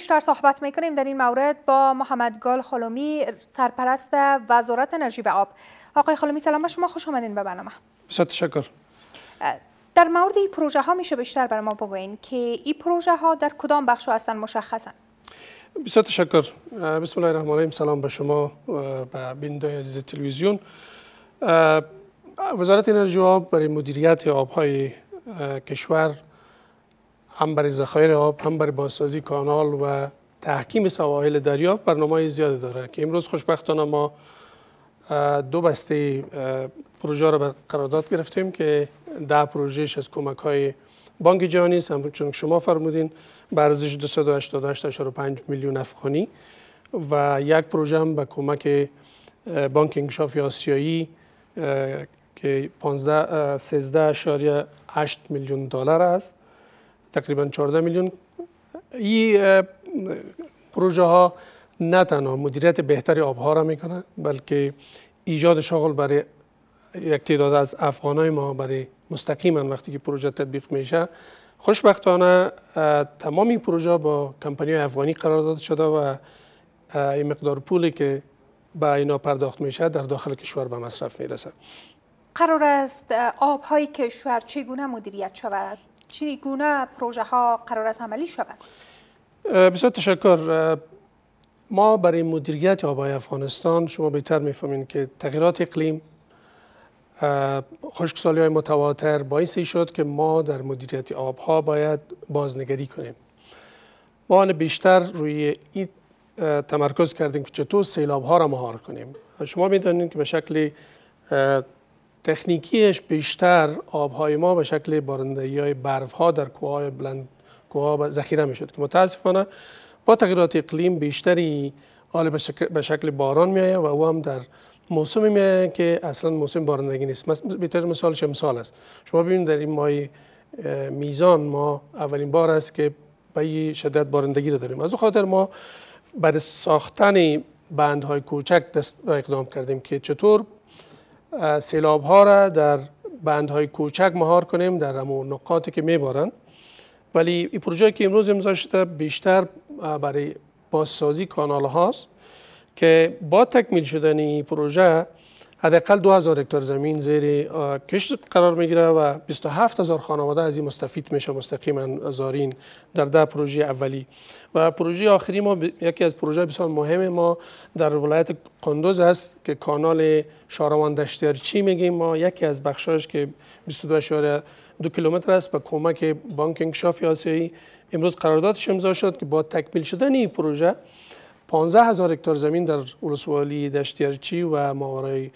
بیشتر صحبت میکنیم در این مورد با محمد گال خلومی سرپرست وزارت انرژی و آب آقای خلومی سلام شما خوش آمدین به برنامه بسیار تشکر در مورد این پروژه ها میشه بیشتر بر ما بگوین که این پروژه ها در کدام بخش هستند مشخصن بسیار تشکر بسم الله الرحمن الرحیم سلام به شما به بیننده عزیز تلویزیون وزارت انرژی و آب برای مدیریت آب های کشور هم برای ذخایر آب هم برای بازسازی کانال و تحکیم سواحل دریا برنامه زیاد داره که امروز خوشبختانه ما دو بسته پروژه را به قرارداد گرفتیم که ده پروژهش از کمک های بانک جهانی است چون شما فرمودین به ارزش 288.5 میلیون افغانی و یک پروژه هم به کمک بانک انکشاف آسیایی که 15 13.8 میلیون دلار است تقریبا 14 میلیون این پروژه ها نه تنها مدیریت بهتری آبها را میکنه بلکه ایجاد شغل برای یک تعداد از افغانای ما برای مستقیما وقتی که پروژه تطبیق میشه خوشبختانه تمامی پروژه با کمپانی افغانی قرار داده شده و این مقدار پولی که به اینا پرداخت میشه در داخل کشور به مصرف میرسه قرار است آبهای کشور چگونه مدیریت شود چگونه پروژه ها قرار است عملی شود بسیار تشکر ما برای مدیریت آبای افغانستان شما بهتر میفهمین که تغییرات اقلیم خشکسالی های متواتر باعثی شد که ما در مدیریت آبها باید بازنگری کنیم ما بیشتر روی این تمرکز کردیم که چطور سیلاب ها را مهار کنیم شما میدانید که به شکل تکنیکیش بیشتر آبهای ما به شکل بارندگی های برف ها در کوه های بلند کوه ذخیره می شد که متاسفانه با تغییرات اقلیم بیشتری حال به شکل باران می و او هم در موسمی می که اصلا موسم بارندگی نیست بیتر مثال است شما ببینید در این ماه میزان ما اولین بار است که به شدت بارندگی را داریم از خاطر ما برای ساختن بندهای کوچک دست اقدام کردیم که چطور سیلاب ها را در بندهای کوچک مهار کنیم در و نقاطی که میبارند. ولی این پروژه که امروز امضا شده بیشتر برای بازسازی کانال هاست که با تکمیل شدن این پروژه حداقل 2000 هکتار زمین زیر کشت قرار میگیره و 27 هزار خانواده از این مستفید میشه مستقیما زارین در ده پروژه اولی و پروژه آخری ما یکی از پروژه بسیار مهم ما در ولایت قندوز است که کانال شاروان چی میگیم ما یکی از بخشاش که 22 دو کیلومتر است با کمک بانک انکشاف آسیایی امروز قراردادش امضا شد که با تکمیل شدن این پروژه پانزه هزار هکتار زمین در ولسوالی دشتیارچی و ماورای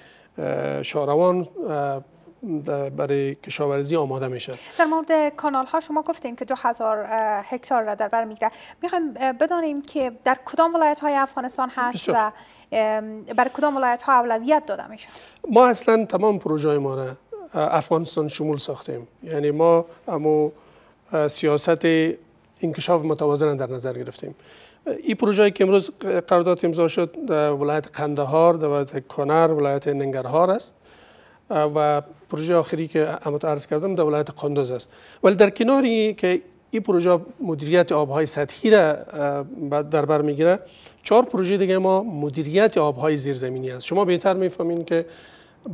شاروان برای کشاورزی آماده میشه در مورد کانال ها شما گفتین که دو هزار هکتار را در بر میگیره میخوایم بدانیم که در کدام ولایت های افغانستان هست و بر کدام ولایت ها اولویت داده میشه ما اصلا تمام پروژه ما را افغانستان شمول ساختیم یعنی ما اما سیاست انکشاف متوازن در نظر گرفتیم این پروژه که امروز قرارداد امضا شد در ولایت قندهار در ولایت کنر ولایت ننگرهار است و پروژه آخری که همت عرض کردم در ولایت قندوز است ولی در کنار که این پروژه مدیریت آبهای سطحی را در بر میگیره چهار پروژه دیگه ما مدیریت های زیرزمینی است شما بهتر میفهمین که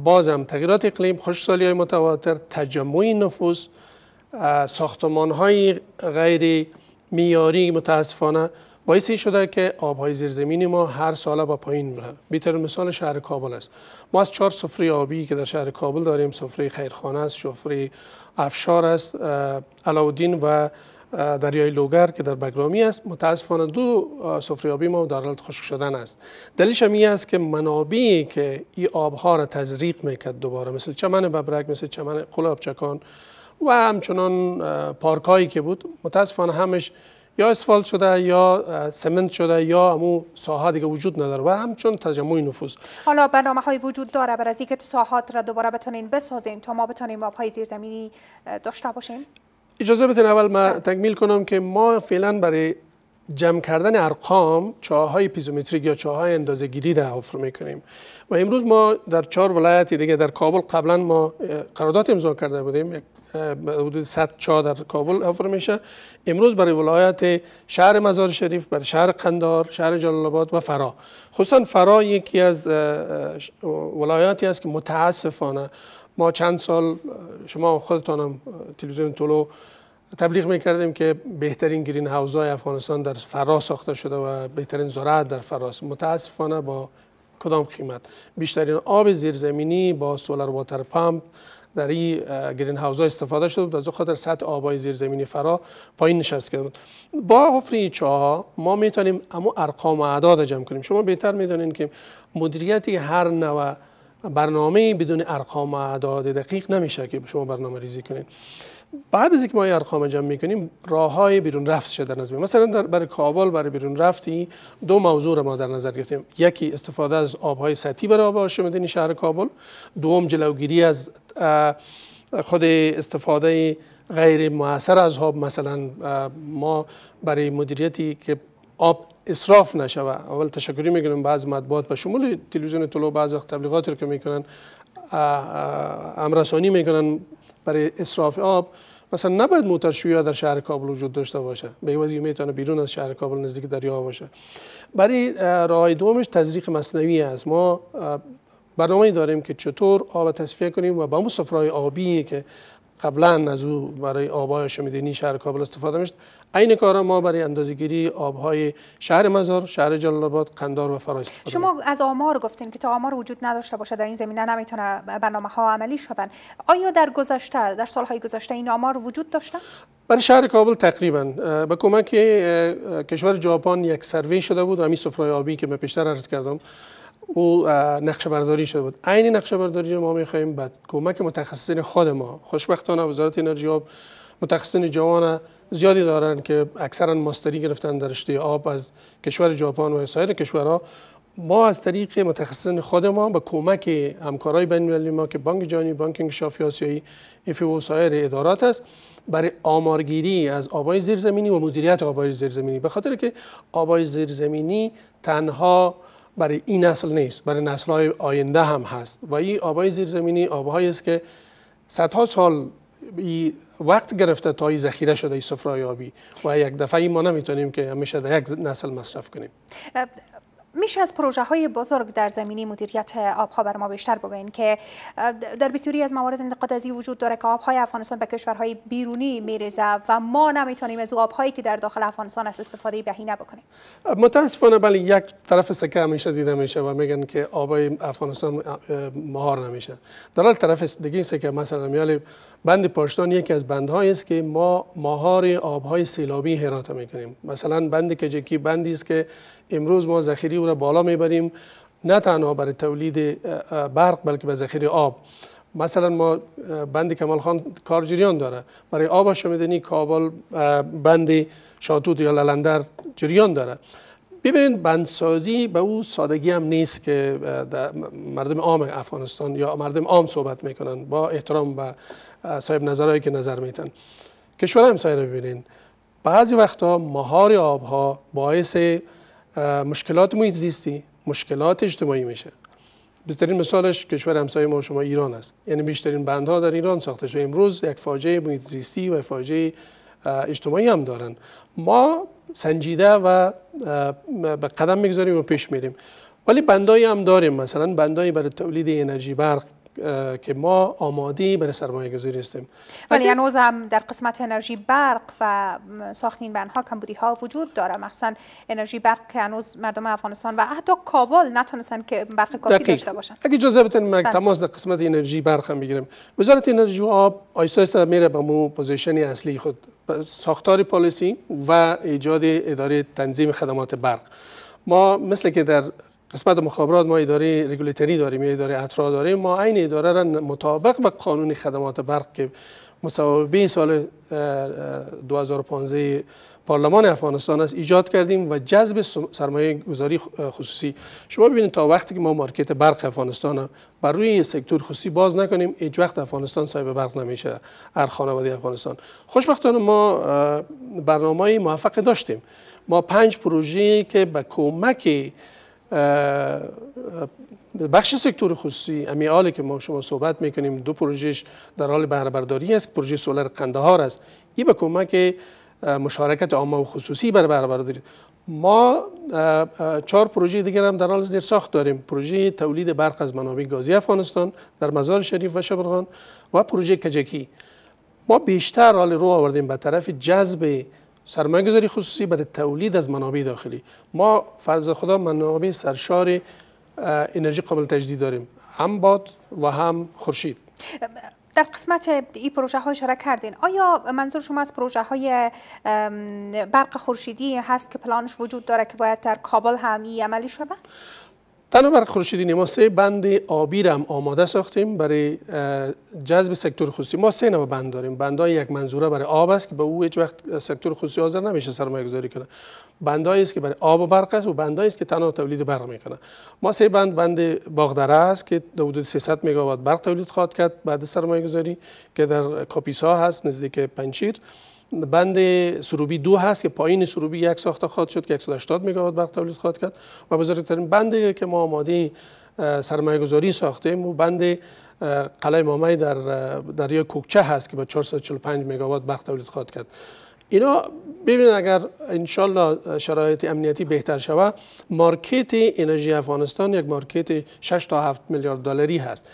بازم تغییرات اقلیم خشکسالی‌های های متواتر تجمع نفوس ساختمان غیر میاری متاسفانه باعث شده که آبهای زیرزمینی ما هر ساله با پایین میره بیتر مثال شهر کابل است ما از چهار سفره آبی که در شهر کابل داریم سفره خیرخانه است سفره افشار است علاودین و دریای لوگر که در بگرامی است متاسفانه دو سفره آبی ما در حالت خشک شدن است دلیلش هم است که منابعی که این آبها را تزریق میکرد دوباره مثل چمن ببرک مثل چمن قلابچکان و همچنان پارکایی که بود متاسفانه همش یا اسفالت شده یا سمنت شده یا امو ساحه دیگه وجود نداره و همچون تجمع نفوس حالا برنامه های وجود داره برای اینکه تو ساحات را دوباره بتونین بسازین تا ما بتونیم آب‌های زیرزمینی داشته باشیم اجازه بتین اول ما تکمیل کنم که ما فعلا برای جمع کردن ارقام چاهای پیزومتریک یا چاهای اندازه‌گیری اندازه گیری را آفر میکنیم و امروز ما در چهار ولایت دیگه در کابل قبلا ما قرارداد امضا کرده بودیم حدود 100 چا در کابل حفر میشه امروز برای ولایت شهر مزار شریف برای شهر قندار شهر جلال و فرا خصوصا فرا یکی از ولایاتی است که متاسفانه ما چند سال شما خودتانم تلویزیون طلو تبلیغ میکردیم که بهترین گرین های افغانستان در فرا ساخته شده و بهترین زراعت در فراست متاسفانه با کدام قیمت بیشترین آب زیرزمینی با سولار واتر پمپ در این گرین هاوس استفاده شده بود از خاطر سطح آبای زیرزمینی فرا پایین نشست کرده بود با حفر ما میتونیم اما ارقام و اعداد جمع کنیم شما بهتر میدانید که مدیریتی هر نوع برنامه بدون ارقام و اعداد دقیق نمیشه که شما برنامه ریزی کنید بعد از اینکه ما ارقام جمع میکنیم راه های بیرون رفت شدن از مثلا در برای کابل برای بیرون رفتی دو موضوع رو ما در نظر گرفتیم یکی استفاده از آبهای سطحی برای آب آشامیدنی شهر کابل دوم جلوگیری از خود استفاده غیر موثر از آب مثلا ما برای مدیریتی که آب اصراف نشوه اول تشکری میکنم بعض مطبوعات به شمول تلویزیون طلوع بعض وقت تبلیغاتی رو که میکنن امرسانی میکنن برای اصراف آب مثلا نباید شویا در شهر کابل وجود داشته باشه به وضعی میتونه بیرون از شهر کابل نزدیک دریا باشه برای راه دومش تزریق مصنوعی است ما برنامه داریم که چطور آب تصفیه کنیم و با اون آبی که قبلا از او برای آبای شمیدنی شهر کابل استفاده میشد این کار ما برای اندازگیری آبهای شهر مزار، شهر جلال قندار و فراست. استفاده شما از آمار گفتین که تا آمار وجود نداشته باشه در این زمینه نمیتونه برنامه ها عملی شون. آیا در گذشته در سالهای گذشته این آمار وجود داشته؟ برای شهر کابل تقریبا به کمک کشور ژاپن یک سروی شده بود همین سفره آبی که من پیشتر عرض کردم او نقشه برداری شده بود عین نقشه برداری ما خواهیم بعد کمک متخصصین خود ما خوشبختانه وزارت انرژی آب متخصصین جوان زیادی دارند که اکثرا ماستری گرفتن در رشته آب از کشور ژاپن و سایر کشورها ما از طریق متخصصین خود ما به کمک همکارای بین ما که بانک جهانی بانک انکشاف آسیایی اف و سایر ادارات است برای آمارگیری از آبای زیرزمینی و مدیریت آبای زیرزمینی به خاطر که آبای زیرزمینی تنها برای این نسل نیست برای نسل‌های آینده هم هست و این آبای زیرزمینی آبهایی است که صدها سال وقت گرفته تا ذخیره شده ای سفره آبی و یک دفعه ما نمیتونیم که همیشه در یک نسل مصرف کنیم میشه از پروژه های بزرگ در زمینی مدیریت آبها بر ما بیشتر بگوین که در بسیاری از موارد انتقاد از وجود داره که آبهای افغانستان به کشورهای بیرونی میریزه و ما نمیتونیم از آبهایی که در داخل افغانستان است استفاده بهینه بکنیم متاسفانه بله یک طرف سکه همیشه دیده میشه و میگن که آبای افغانستان مهار نمیشه در طرف دیگه سکه مثلا میالی بند پاشتان یکی از بندهایی است که ما ماهار آبهای سیلابی هرات میکنیم مثلا بند کجکی بندی است که امروز ما ذخیره او را بالا میبریم نه تنها برای تولید برق بلکه به ذخیره آب مثلا ما بند کمال خان کار جریان داره برای آب شمیدنی کابل بند شاتوت یا للندر جریان داره ببینید بندسازی به او سادگی هم نیست که مردم عام افغانستان یا مردم عام صحبت میکنن با احترام به صاحب نظرهایی که نظر میتن کشور همسایه رو ببینین بعضی وقتها مهار آبها باعث مشکلات محیط زیستی مشکلات اجتماعی میشه بهترین مثالش کشور همسایه ما شما ایران است یعنی بیشترین بندها در ایران ساخته شده امروز یک فاجعه محیط زیستی و فاجعه اجتماعی هم دارن ما سنجیده و به قدم میگذاریم و پیش میریم ولی بندایی هم داریم مثلا بندایی برای تولید انرژی برق که ما آماده برای سرمایه گذاری هستیم ولی هنوز هم در قسمت انرژی برق و ساخت این بندها کمبودی ها وجود داره مخصوصا انرژی برق که هنوز مردم افغانستان و حتی کابل نتونستن که برق کافی داشته باشن اگه اجازه بدین من بله. تماس در قسمت انرژی برق هم بگیرم وزارت انرژی آب آیسا میره به مو پوزیشن اصلی خود ساختار پالیسی و ایجاد اداره تنظیم خدمات برق ما مثل که در قسمت مخابرات ما اداره رگولیتری داریم اداره اطرا داریم ما عین اداره را مطابق به قانون خدمات برق که مصوبه سال 2015 پارلمان افغانستان است ایجاد کردیم و جذب سرمایه گذاری خصوصی شما ببینید تا وقتی که ما مارکت برق افغانستان بر روی سکتور خصوصی باز نکنیم هیچ وقت افغانستان صاحب برق نمیشه هر خانواده افغانستان خوشبختانه ما برنامه موفق داشتیم ما پنج پروژه که به کمک بخش سکتور خصوصی امیالی که ما شما صحبت میکنیم دو پروژهش در حال بهرهبرداری برداری است پروژه سولر قندهار است این به کمک مشارکت عامه و خصوصی بر بهره ما چهار پروژه دیگر هم در حال زیر ساخت داریم پروژه تولید برق از منابع گازی افغانستان در مزار شریف و شبرغان و پروژه کجکی ما بیشتر حال رو آوردیم به طرف جذب سرمایه‌گذاری خصوصی برای تولید از منابع داخلی ما فرض خدا منابع سرشار انرژی قابل تجدید داریم هم باد و هم خورشید در قسمت این پروژه ها اشاره کردین آیا منظور شما از پروژه های برق خورشیدی هست که پلانش وجود داره که باید در کابل هم عملی شود بر خورشیدی ما سه بند آبی را هم آماده ساختیم برای جذب سکتور خصوصی ما سه نوع بند داریم بندای یک منظوره برای آب است که به او هیچ وقت سکتور خصوصی حاضر نمیشه سرمایه گذاری کنه بندای است که برای آب و برق است و بندایی است که تنها تولید برق میکنه ما سه بند بند باغدره است که حدود 300 مگاوات برق تولید خواهد کرد بعد سرمایه گذاری که در کاپیسا هست نزدیک پنچیر بند سروبی دو هست که پایین سروبی یک ساخته خواهد شد که 180 مگاوات برق تولید خواهد کرد و بزرگترین بندی که ما آماده سرمایه گذاری ساختیم و بند قلعه مامای در دریا کوکچه هست که با 445 مگاوات برق تولید خواهد کرد اینا ببینید اگر انشالله شرایط امنیتی بهتر شود مارکت انرژی افغانستان یک مارکت 6 تا 7 میلیارد دلاری هست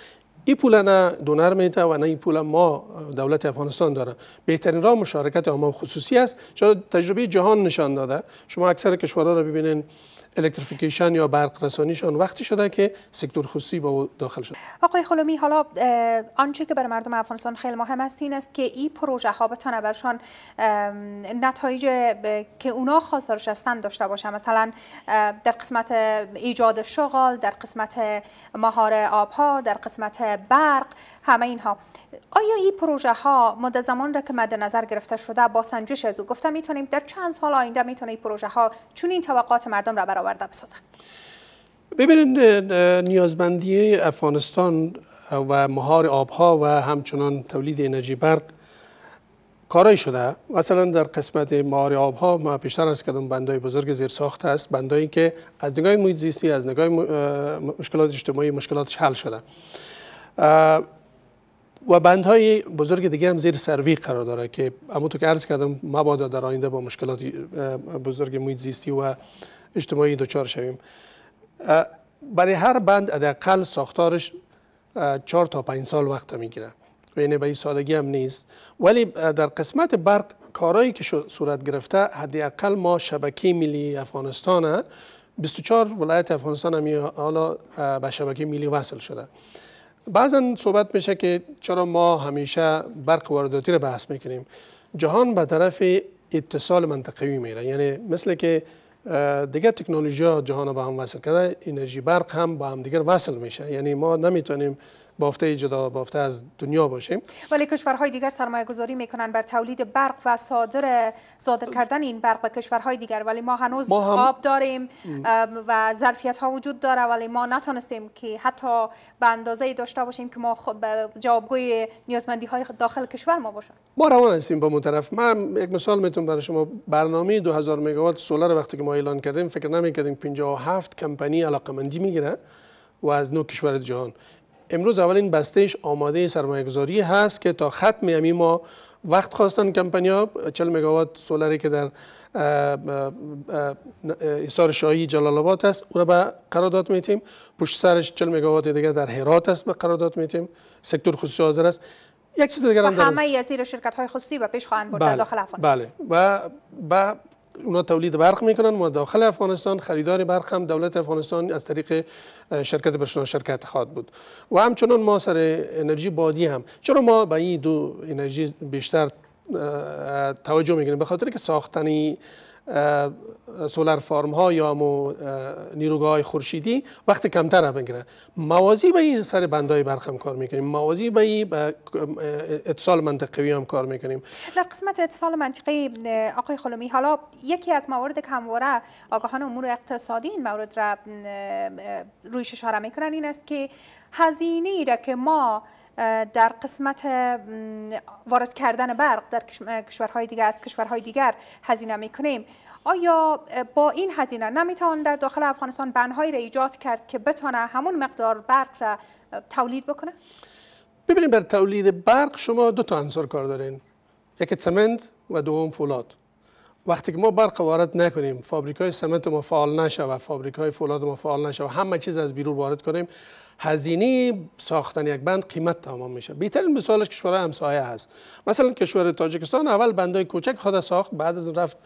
ای پول نه دونر میده و نه این پول ما دولت افغانستان داره بهترین راه مشارکت عامه خصوصی است چون تجربه جهان نشان داده شما اکثر کشورها را ببینید الکتریفیکیشن یا برق رسانیشان وقتی شده که سکتور خصوصی با او داخل شد آقای خلومی حالا آنچه که برای مردم افغانستان خیلی مهم است این است که این پروژه ها بتانه برشان نتایج که اونا خواستارش داشته باشه مثلا در قسمت ایجاد شغل در قسمت مهار آبها در قسمت برق همه اینها آیا این پروژه ها مدت زمان را که مد نظر گرفته شده با سنجش از او گفته میتونیم در چند سال آینده میتونه این پروژه ها چون این توقعات مردم را برآورده بسازه؟ ببینید نیازمندی افغانستان و مهار آبها و همچنان تولید انرژی برق کارای شده مثلا در قسمت مهار آبها ما پیشتر از کدام بندای بزرگ زیر ساخت است بندایی که از نگاه محیط زیستی از نگاه مشکلات اجتماعی مشکلاتش حل شده و بندهای بزرگ دیگه هم زیر سروی قرار داره که همونطور که عرض کردم مبادا در آینده با مشکلات بزرگ محیط زیستی و اجتماعی دچار شویم برای هر بند حداقل ساختارش چهار تا پنج سال وقت میگیره و یعنی به این سادگی هم نیست ولی در قسمت برق کارایی که صورت گرفته حداقل ما شبکه ملی افغانستان 24 ولایت افغانستان هم حالا به شبکه ملی وصل شده بعضا صحبت میشه که چرا ما همیشه برق وارداتی رو بحث میکنیم جهان به طرف اتصال منطقوی میره یعنی مثل که دیگه تکنولوژی ها جهان به هم وصل کرده انرژی برق هم با هم دیگر وصل میشه یعنی ما نمیتونیم بافته جدا بافته از دنیا باشیم ولی کشورهای دیگر سرمایه گذاری میکنن بر تولید برق و صادر صادر کردن این برق به کشورهای دیگر ولی ما هنوز ما آب داریم و ظرفیت ها وجود داره ولی ما نتونستیم که حتی به اندازه داشته باشیم که ما خود جوابگوی نیازمندی های داخل کشور ما باشیم ما روان هستیم با طرف من یک مثال میتونم برای شما برنامه 2000 مگاوات سولار وقتی که ما اعلان کردیم فکر نمیکردیم 57 کمپانی علاقمندی میگیره و از نو کشور جهان امروز اولین بستهش آماده گذاری هست که تا ختم امی یعنی ما وقت خواستن کمپنیا 40 مگاوات سولاری که در حصار شاهی جلال آباد است او را به قرارداد میتیم پشت سرش 40 مگاوات دیگه در هرات است به قرارداد میتیم سکتور خصوصی حاضر است یک چیز دیگر هم همه از شرکت های خصوصی به پیش خواهند برد بله، داخل افغانستان بله و اونا تولید برق میکنن ما داخل افغانستان خریدار برق هم دولت افغانستان از طریق شرکت برشنا شرکت خواهد بود و همچنان ما سر انرژی بادی هم چرا ما به این دو انرژی بیشتر توجه میکنیم به خاطر که ساختنی سولار فارم ها یا مو نیروگاه های خورشیدی وقت کمتر را بگیره موازی به این سر بندای برق هم کار میکنیم موازی به این اتصال منطقوی هم کار میکنیم در قسمت اتصال منطقی آقای خلومی حالا یکی از موارد که همواره آگاهان امور اقتصادی این مورد را رویش اشاره میکنن این است که هزینه را که ما در قسمت وارد کردن برق در کشورهای دیگر از کشورهای دیگر هزینه می کنیم آیا با این هزینه نمیتوان در داخل افغانستان بنهایی را ایجاد کرد که بتونه همون مقدار برق را تولید بکنه؟ ببینیم بر تولید برق شما دو تا انصار کار دارین یک سمنت و دوم فولاد وقتی که ما برق وارد نکنیم فابریکای سمت ما فعال و فابریکای فولاد ما فعال و همه چیز از بیرون وارد کنیم هزینه ساختن یک بند قیمت تمام میشه بهترین مثالش کشور همسایه هست مثلا کشور تاجیکستان اول بندای کوچک خود ساخت بعد از رفت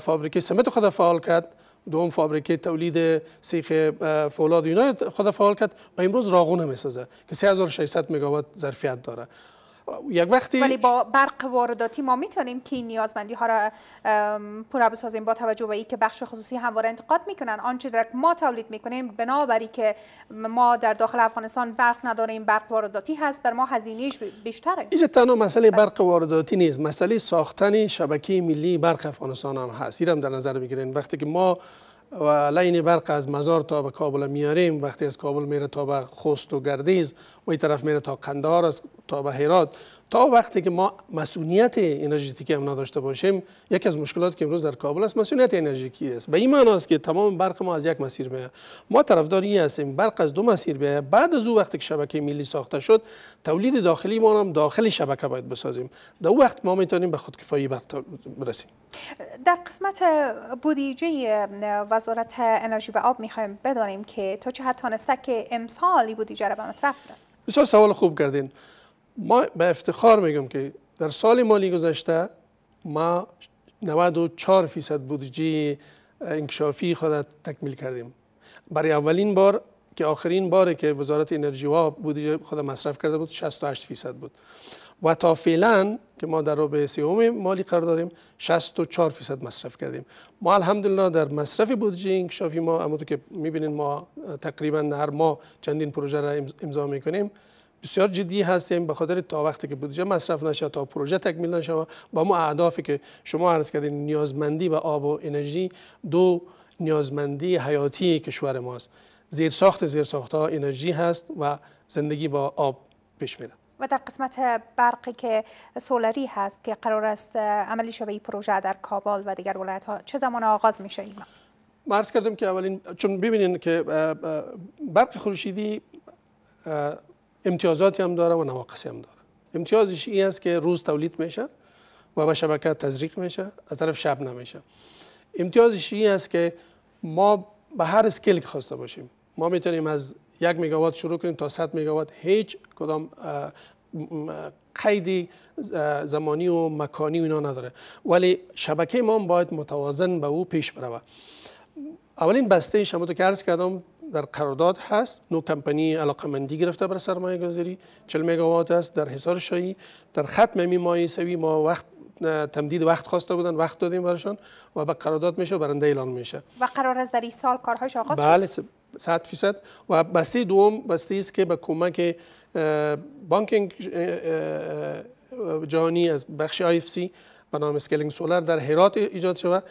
فابریکه سمت خود فعال کرد دوم فابریکه تولید سیخ فولاد اینا خود فعال کرد و امروز راغونه میسازه که 3600 مگاوات ظرفیت داره یک وقتی ولی با برق وارداتی ما میتونیم که این نیازمندی ها را پورا بسازیم با توجه به اینکه بخش خصوصی همواره انتقاد میکنن آنچه در ما تولید میکنیم بنابری که ما در داخل افغانستان برق نداریم برق وارداتی هست بر ما هزینهش بیشتره اینجا تنها مسئله بله. برق وارداتی نیست مسئله ساختن شبکه ملی برق افغانستان هم هست این هم در نظر بگیرین وقتی که ما و لین برق از مزار تا به کابل میاریم وقتی از کابل میره تا به خوست و گردیز و این طرف میره تا قندهار تا به هرات تا وقتی که ما مسئولیت انرژتیکی هم نداشته باشیم یکی از مشکلات که امروز در کابل است مسئولیت انرژتیکی است به این معنی است که تمام برق ما از یک مسیر میاد ما طرفدار هستیم برق از دو مسیر بیاید بعد از او وقتی که شبکه ملی ساخته شد تولید داخلی ما هم داخل شبکه باید بسازیم در وقت ما میتونیم به خودکفایی برق برسیم در قسمت بودیجه وزارت انرژی و آب میخوایم بدانیم که تا چه حد تانسته که امسال را به مصرف بسیار سوال خوب کردین ما به افتخار میگم که در سال مالی گذشته ما 94 فیصد بودجه انکشافی خود تکمیل کردیم برای اولین بار که آخرین باره که وزارت انرژی ها بودجه خود مصرف کرده بود 68 فیصد بود و تا فعلا که ما در سی سیوم مالی قرار داریم 64 فیصد مصرف کردیم ما الحمدلله در مصرف بودجه انکشافی ما همونطور که میبینید ما تقریبا هر ماه چندین پروژه را امضا میکنیم بسیار جدی هستیم به خاطر تا وقتی که بودجه مصرف نشه تا پروژه تکمیل نشه با ما اهدافی که شما عرض کردین نیازمندی به آب و انرژی دو نیازمندی حیاتی کشور ماست زیر ساخت زیر ساخت ها انرژی هست و زندگی با آب پیش میره و در قسمت برقی که سولری هست که قرار است عملی شوه پروژه در کابل و دیگر ولایت ها چه زمان آغاز میشه ایمان؟ مرز کردم که اولین چون ببینین که برق خورشیدی امتیازاتی هم داره و نواقصی هم داره امتیازش این است که روز تولید میشه و به شبکه تزریق میشه از طرف شب نمیشه امتیازش این است که ما به هر اسکیل که خواسته باشیم ما میتونیم از یک مگاوات شروع کنیم تا 100 مگاوات هیچ کدام قیدی زمانی و مکانی و اینا نداره ولی شبکه ما باید متوازن به او پیش بره اولین بسته شما تو که عرض کردم در قرارداد هست نو کمپانی علاقمندی گرفته برای سرمایه گذاری 40 مگاوات است در حصار شایی در ختم می مایه سوی ما وقت تمدید وقت خواسته بودن وقت دادیم برایشان و به قرارداد میشه برنده اعلان میشه و قرار است در این سال کارهاش آغاز بله 100 فیصد و بسته دوم بسته است که به کمک بانکینگ جهانی از بخش سی به نام سکلنگ سولر در هرات ایجاد شود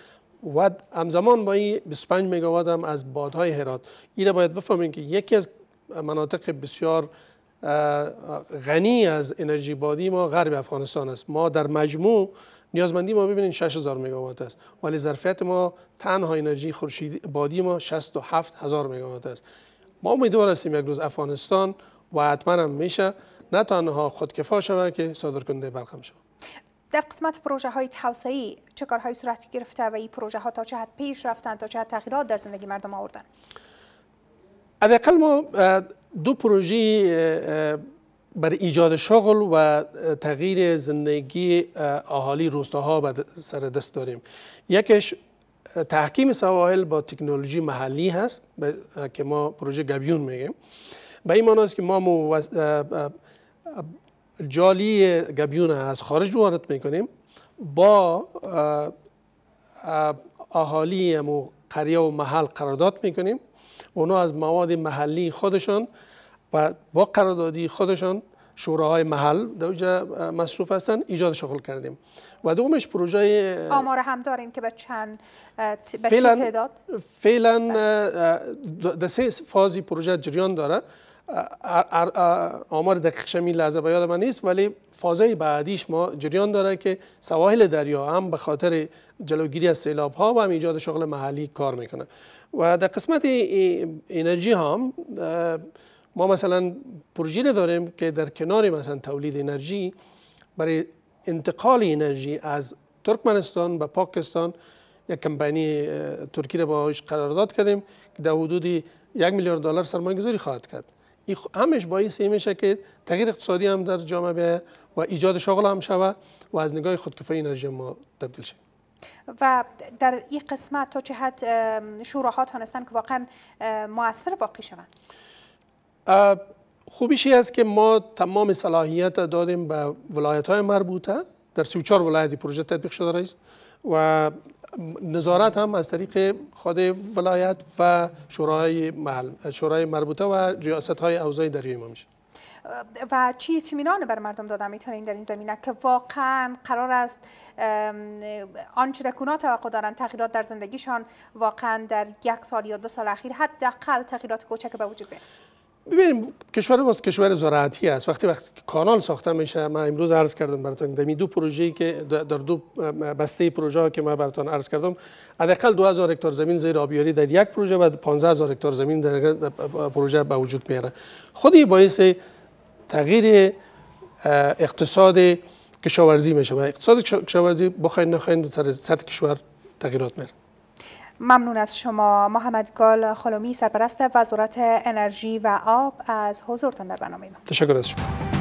و همزمان با این 25 مگاوات هم از بادهای هرات این باید بفهمیم که یکی از مناطق بسیار غنی از انرژی بادی ما غرب افغانستان است ما در مجموع نیازمندی ما ببینید 6000 مگاوات است ولی ظرفیت ما تنها انرژی خورشیدی بادی ما 67000 مگاوات است ما امیدوار هستیم یک روز افغانستان و حتما میشه نه تنها خودکفا شود که صادر کننده برق شود در قسمت پروژه های توسعه چه کارهایی صورت گرفته و این پروژه ها تا چه حد پیش رفتن تا چه حد تغییرات در زندگی مردم آوردن حداقل ما دو پروژه بر ایجاد شغل و تغییر زندگی اهالی روستاها به سر دست داریم یکش تحکیم سواحل با تکنولوژی محلی هست که ما پروژه گبیون میگیم به این معنی است که ما جالی گبیون از خارج وارد میکنیم با اهالی و قریه و محل قرارداد میکنیم اونا از مواد محلی خودشان و با قراردادی خودشان شوراهای محل در اونجا مصروف هستن ایجاد شغل کردیم و دومش پروژه آمار هم داریم که به چند به تعداد فعلا در سه بله. فازی پروژه جریان داره آمار دقیق شمی لحظه به یاد من نیست ولی فازه بعدیش ما جریان داره که سواحل دریا هم به خاطر جلوگیری از سیلاب ها و هم ایجاد شغل محلی کار میکنه و در قسمت انرژی هم ما مثلا پروژه داریم که در کنار مثلا تولید انرژی برای انتقال انرژی از ترکمنستان به پاکستان یک کمپانی ترکی رو باش قرارداد کردیم که در حدود یک میلیارد دلار گذاری خواهد کرد همش باعث این میشه که تغییر اقتصادی هم در جامعه و ایجاد شغل هم شوه و از نگاه خودکفایی انرژی ما تبدیل شد و در این قسمت تا چه حد شوراها تانستن که واقعا موثر واقع شوند خوبیشی است که ما تمام صلاحیت دادیم به ولایت های مربوطه در 34 ولایت پروژه تطبیق شده است و نظارت هم از طریق خود ولایت و شورای محل شورای مربوطه و ریاست های اوزای دریای ما میشه و چی اطمینان بر مردم دادن میتونین در این زمینه که واقعا قرار است آنچه رکونا توقع دارن تغییرات در زندگیشان واقعا در یک سال یا دو سال اخیر حداقل تغییرات کوچک به وجود بیاد ببینیم کشور باز کشور زراعتی است وقتی وقتی کانال ساخته میشه من امروز عرض کردم براتون در دو پروژه‌ای که در دو بسته پروژه که من براتون عرض کردم حداقل 2000 هکتار زمین زیر آبیاری در یک پروژه و 15000 هکتار زمین در پروژه به وجود میاره خودی باعث تغییر اقتصاد کشاورزی میشه و اقتصاد کشاورزی بخواین نخواین سر سطح کشور تغییرات میاره ممنون از شما محمد گال خلومی سرپرست وزارت انرژی و آب از حضورتان در برنامه ما تشکر از شما